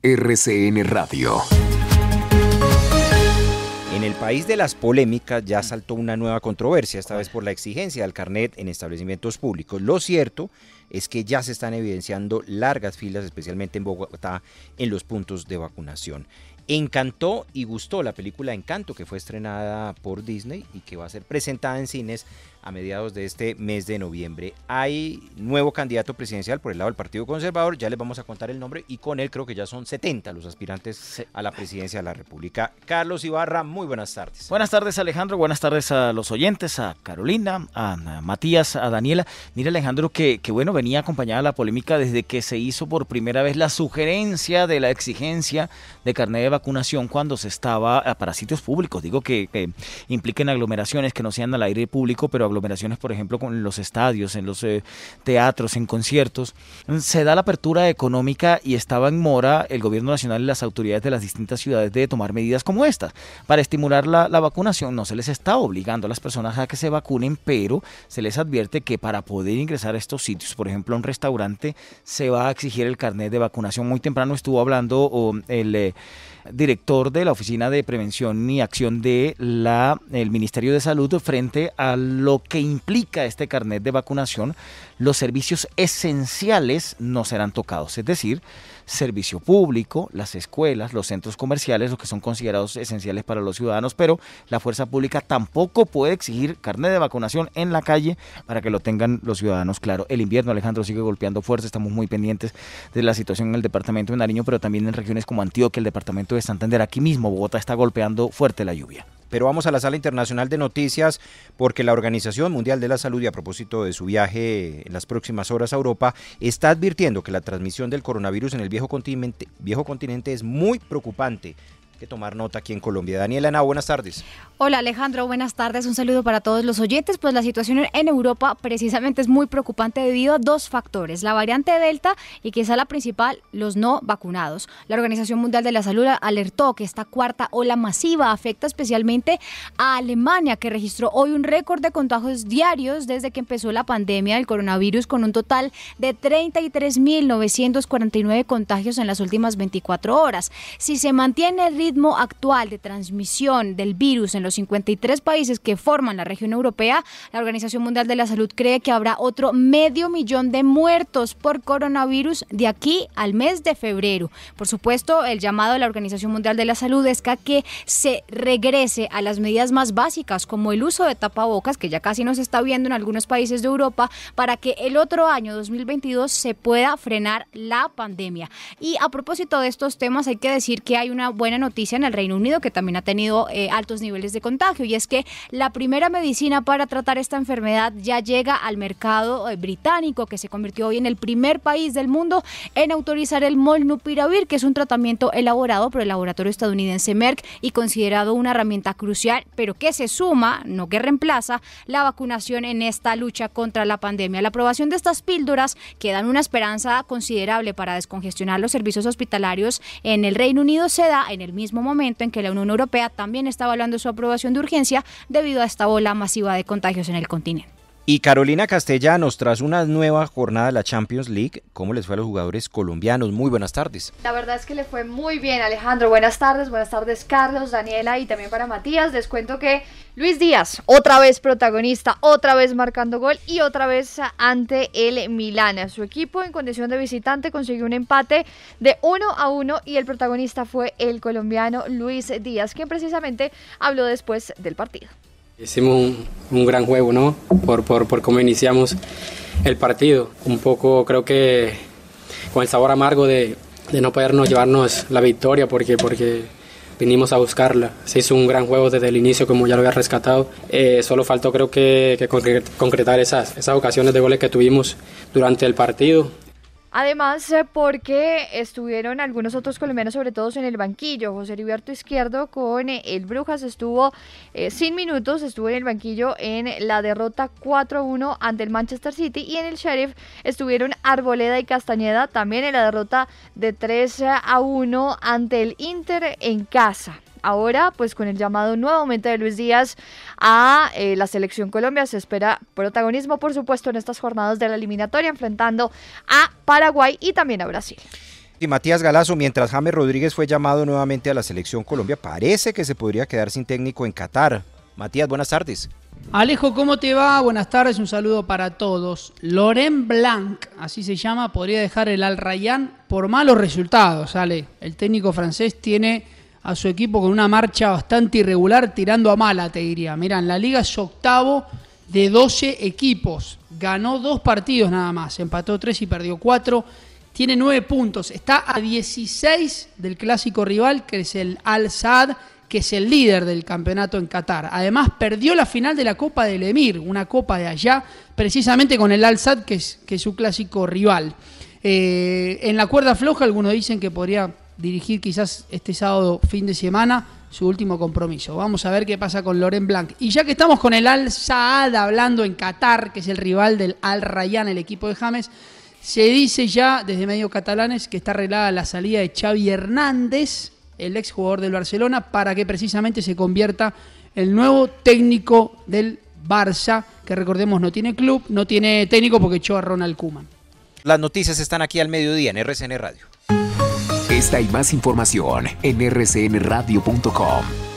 RCN Radio. En el país de las polémicas ya saltó una nueva controversia, esta vez por la exigencia del carnet en establecimientos públicos. Lo cierto es que ya se están evidenciando largas filas, especialmente en Bogotá, en los puntos de vacunación. Encantó y gustó la película Encanto, que fue estrenada por Disney y que va a ser presentada en cines a mediados de este mes de noviembre. Hay nuevo candidato presidencial por el lado del Partido Conservador, ya les vamos a contar el nombre y con él creo que ya son 70 los aspirantes a la presidencia de la República. Carlos Ibarra, muy buenas tardes. Buenas tardes Alejandro, buenas tardes a los oyentes, a Carolina, a Matías, a Daniela. Mira Alejandro, qué qué bueno venía acompañada la polémica desde que se hizo por primera vez la sugerencia de la exigencia de carnet de vacunación cuando se estaba ah, para sitios públicos. Digo que, impliquen aglomeraciones que no sean al aire público, pero aglomeraciones, por ejemplo, con los estadios, en los eh, teatros, en conciertos. Se da la apertura económica y estaba en mora el gobierno nacional y las autoridades de las distintas ciudades de tomar medidas como estas para estimular la, vacunación. No se les está obligando a las personas a que se vacunen, pero se les advierte que para poder ingresar a estos sitios, por ejemplo, un restaurante, se va a exigir el carnet de vacunación. Muy temprano estuvo hablando el eh, director de la Oficina de Prevención y Acción de la el Ministerio de Salud frente a lo que implica este carnet de vacunación. Los servicios esenciales no serán tocados, es decir, servicio público, las escuelas, los centros comerciales, los que son considerados esenciales para los ciudadanos, pero la fuerza pública tampoco puede exigir carnet de vacunación en la calle para que lo tengan los ciudadanos claro. El invierno Alejandro, sigue golpeando fuerte. Estamos muy pendientes de la situación en el departamento de Nariño, pero también en regiones como Antioquia, el departamento de Santander. Aquí mismo Bogotá está golpeando fuerte la lluvia. Pero vamos a la sala internacional de noticias porque la Organización Mundial de la Salud, y a propósito de su viaje en las próximas horas a Europa, está advirtiendo que la transmisión del coronavirus en el viejo continente, viejo continente es muy preocupante que tomar nota aquí en Colombia. Daniela Ana, buenas tardes. Hola Alejandro, buenas tardes. Un saludo para todos los oyentes. Pues la situación en Europa precisamente es muy preocupante debido a dos factores, la variante Delta y que quizá la principal, los no vacunados. La Organización Mundial de la Salud alertó que esta cuarta ola masiva afecta especialmente a Alemania, que registró hoy un récord de contagios diarios desde que empezó la pandemia del coronavirus con un total de 33.949 contagios en las últimas 24 horas. Si se mantiene el ritmo ritmo actual de transmisión del virus en los 53 países que forman la región europea, la Organización Mundial de la Salud cree que habrá otro medio millón de muertos por coronavirus de aquí al mes de febrero. Por supuesto, el llamado de la Organización Mundial de la Salud es que, se regrese a las medidas más básicas como el uso de tapabocas, que ya casi no se está viendo en algunos países de Europa, para que el otro año 2022 se pueda frenar la pandemia. Y a propósito de estos temas, hay que decir que hay una buena noticia en el Reino Unido que también ha tenido eh, altos niveles de contagio y es que la primera medicina para tratar esta enfermedad ya llega al mercado eh, británico que se convirtió hoy en el primer país del mundo en autorizar el molnupiravir que es un tratamiento elaborado por el laboratorio estadounidense Merck y considerado una herramienta crucial pero que se suma, no que reemplaza, la vacunación en esta lucha contra la pandemia. La aprobación de estas píldoras que dan una esperanza considerable para descongestionar los servicios hospitalarios en el Reino Unido se da en el mismo mismo momento en que la Unión Europea también está evaluando su aprobación de urgencia debido a esta ola masiva de contagios en el continente. Y Carolina Castellanos, tras una nueva jornada de la Champions League, ¿cómo les fue a los jugadores colombianos? Muy buenas tardes. La verdad es que le fue muy bien, Alejandro. Buenas tardes, buenas tardes, Carlos, Daniela y también para Matías. Les cuento que Luis Díaz, otra vez protagonista, otra vez marcando gol y otra vez ante el Milán. Su equipo en condición de visitante consiguió un empate de 1 a 1 y el protagonista fue el colombiano Luis Díaz, quien precisamente habló después del partido. Hicimos un, gran juego, ¿no? Por, cómo iniciamos el partido. Un poco, creo que con el sabor amargo de, no podernos llevarnos la victoria porque, porque vinimos a buscarla. Se hizo un gran juego desde el inicio, como ya lo había rescatado. Eh, solo faltó creo que, que concretar esas, esas ocasiones de goles que tuvimos durante el partido. Además, eh, porque estuvieron algunos otros colombianos, sobre todo en el banquillo. José Heriberto Izquierdo con eh, el Brujas estuvo eh, sin minutos, estuvo en el banquillo en la derrota 4-1 ante el Manchester City. Y en el Sheriff estuvieron Arboleda y Castañeda, también en la derrota de 3-1 ante el Inter en casa. Ahora, pues con el llamado nuevamente de Luis Díaz a eh, la selección Colombia, se espera protagonismo, por supuesto, en estas jornadas de la eliminatoria, enfrentando a Paraguay y también a Brasil. Y Matías Galazo, mientras James Rodríguez fue llamado nuevamente a la selección Colombia, parece que se podría quedar sin técnico en Qatar. Matías, buenas tardes. Alejo, ¿cómo te va? Buenas tardes, un saludo para todos. Loren Blanc, así se llama, podría dejar el Al Rayyan por malos resultados, Sale, El técnico francés tiene a su equipo con una marcha bastante irregular, tirando a mala, te diría. Mirá, la liga es octavo de 12 equipos. Ganó dos partidos nada más, empató tres y perdió cuatro. Tiene nueve puntos, está a 16 del clásico rival, que es el Al Sadd que es el líder del campeonato en Qatar. Además, perdió la final de la Copa del Emir, una copa de allá, precisamente con el Al Sadd que es, que su clásico rival. Eh, en la cuerda floja, algunos dicen que podría dirigir quizás este sábado fin de semana su último compromiso. Vamos a ver qué pasa con Loren Blanc. Y ya que estamos con el Al Saad hablando en Qatar, que es el rival del Al Rayyan, el equipo de James, se dice ya desde medios catalanes que está arreglada la salida de Xavi Hernández, el ex jugador del Barcelona, para que precisamente se convierta el nuevo técnico del Barça, que recordemos no tiene club, no tiene técnico porque echó a Ronald Kuman. Las noticias están aquí al mediodía en RCN Radio. Esta y más información en rcnradio.com.